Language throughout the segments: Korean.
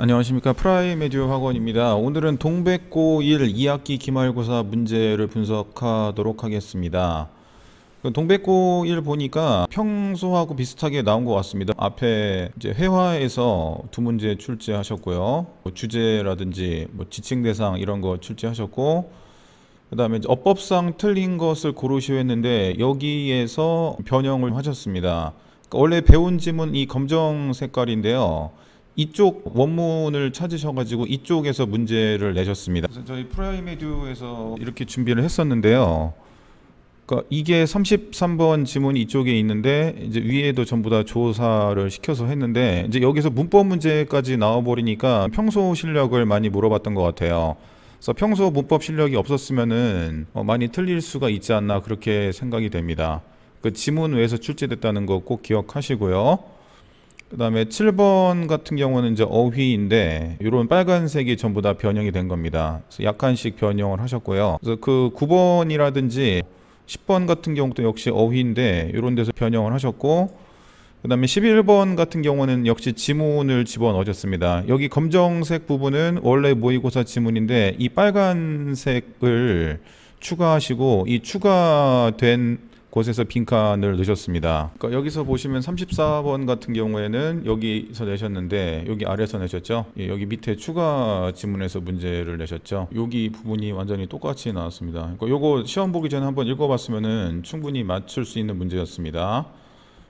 안녕하십니까 프라이메디오 학원입니다. 오늘은 동백고 1 2학기 기말고사 문제를 분석하도록 하겠습니다. 그 동백고 1 보니까 평소하고 비슷하게 나온 것 같습니다. 앞에 이제 회화에서 두 문제 출제하셨고요. 뭐 주제라든지 뭐 지칭 대상 이런 거 출제하셨고 그다음에 어법상 틀린 것을 고르시오 했는데 여기에서 변형을 하셨습니다. 그 원래 배운 지문 이 검정 색깔인데요. 이쪽 원문을 찾으셔가지고 이쪽에서 문제를 내셨습니다. 저희 프라이메듀에서 이렇게 준비를 했었는데요. 그러니까 이게 33번 지문이 이쪽에 있는데 이제 위에도 전부 다 조사를 시켜서 했는데 이제 여기서 문법 문제까지 나와버리니까 평소 실력을 많이 물어봤던 것 같아요. 그래서 평소 문법 실력이 없었으면은 어, 많이 틀릴 수가 있지 않나 그렇게 생각이 됩니다. 그 지문 외에서 출제됐다는 거 꼭 기억하시고요. 그 다음에 7번 같은 경우는 이제 어휘인데 이런 빨간색이 전부 다 변형이 된 겁니다. 약간씩 변형을 하셨고요. 그래서 그 9번이라든지 10번 같은 경우도 역시 어휘인데 이런 데서 변형을 하셨고 그 다음에 11번 같은 경우는 역시 지문을 집어넣으셨습니다. 여기 검정색 부분은 원래 모의고사 지문인데 이 빨간색을 추가하시고 이 추가된 곳에서 빈칸을 넣으셨습니다. 그러니까 여기서 보시면 34번 같은 경우에는 여기서 내셨는데 여기 아래서 내셨죠? 예, 여기 밑에 추가 지문에서 문제를 내셨죠? 여기 부분이 완전히 똑같이 나왔습니다. 그러니까 거 시험 보기 전에 한번 읽어봤으면 충분히 맞출 수 있는 문제였습니다.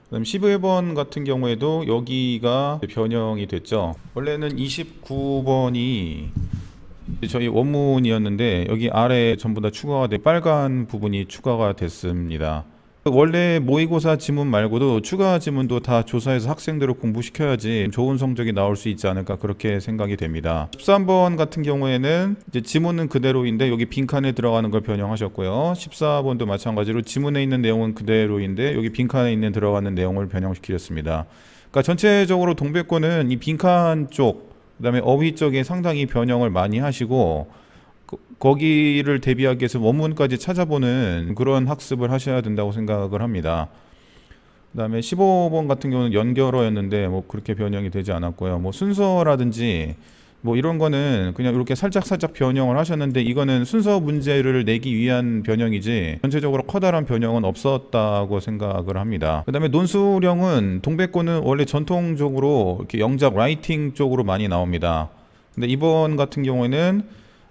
그다음 15번 같은 경우에도 여기가 변형이 됐죠. 원래는 29번이 저희 원문이었는데 여기 아래 전부 다 추가가 돼 빨간 부분이 추가가 됐습니다. 원래 모의고사 지문 말고도 추가 지문도 다 조사해서 학생들을 공부시켜야지 좋은 성적이 나올 수 있지 않을까 그렇게 생각이 됩니다. 13번 같은 경우에는 이제 지문은 그대로인데 여기 빈칸에 들어가는 걸 변형하셨고요. 14번도 마찬가지로 지문에 있는 내용은 그대로인데 여기 빈칸에 있는 들어가는 내용을 변형시키셨습니다. 그러니까 전체적으로 동백권은 이 빈칸 쪽그 다음에 어휘 쪽에 상당히 변형을 많이 하시고 거기를 대비하기 위해서 원문까지 찾아보는 그런 학습을 하셔야 된다고 생각을 합니다. 그 다음에 15번 같은 경우는 연결어였는데 뭐 그렇게 변형이 되지 않았고요. 뭐 순서라든지 뭐 이런 거는 그냥 이렇게 살짝 살짝 변형을 하셨는데 이거는 순서 문제를 내기 위한 변형이지 전체적으로 커다란 변형은 없었다고 생각을 합니다. 그다음에 논술형은 동백고는 원래 전통적으로 이렇게 영작 라이팅 쪽으로 많이 나옵니다. 근데 이번 같은 경우에는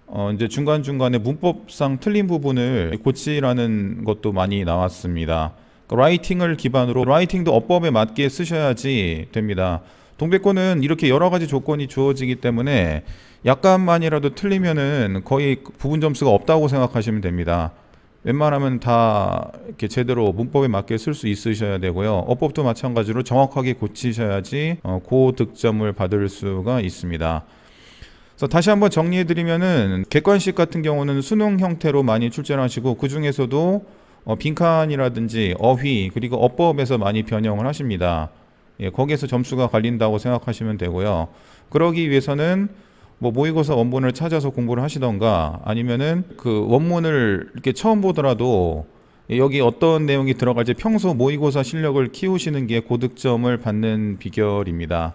어 이제 중간중간에 문법상 틀린 부분을 고치라는 것도 많이 나왔습니다. 그러니까 라이팅을 기반으로 라이팅도 어법에 맞게 쓰셔야지 됩니다. 동백권은 이렇게 여러 가지 조건이 주어지기 때문에 약간만이라도 틀리면은 거의 부분 점수가 없다고 생각하시면 됩니다. 웬만하면 다 이렇게 제대로 문법에 맞게 쓸 수 있으셔야 되고요. 어법도 마찬가지로 정확하게 고치셔야지 어, 고득점을 받을 수가 있습니다. 그래서 다시 한번 정리해드리면은 객관식 같은 경우는 수능 형태로 많이 출제 하시고 그 중에서도 어, 빈칸이라든지 어휘 그리고 어법에서 많이 변형을 하십니다. 예, 거기에서 점수가 갈린다고 생각하시면 되고요. 그러기 위해서는 뭐 모의고사 원본을 찾아서 공부를 하시던가 아니면은 그 원문을 이렇게 처음 보더라도 여기 어떤 내용이 들어갈지 평소 모의고사 실력을 키우시는 게 고득점을 받는 비결입니다.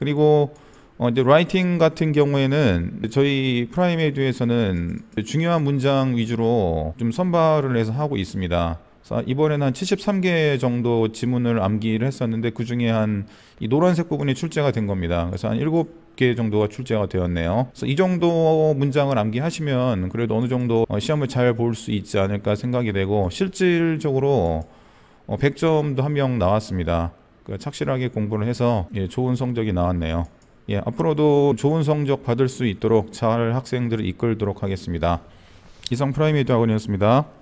그리고 어 이제 라이팅 같은 경우에는 저희 프라임에이드에서는 중요한 문장 위주로 좀 선발을 해서 하고 있습니다. 이번에는 한 73개 정도 지문을 암기를 했었는데 그 중에 한 이 노란색 부분이 출제가 된 겁니다. 그래서 한 7개 정도가 출제가 되었네요. 그래서 이 정도 문장을 암기하시면 그래도 어느 정도 어, 시험을 잘 볼 수 있지 않을까 생각이 되고 실질적으로 100점도 어, 한명 나왔습니다. 그러니까 착실하게 공부를 해서 예, 좋은 성적이 나왔네요. 예, 앞으로도 좋은 성적 받을 수 있도록 잘 학생들을 이끌도록 하겠습니다. 이상 프라임 이듀 학원이었습니다.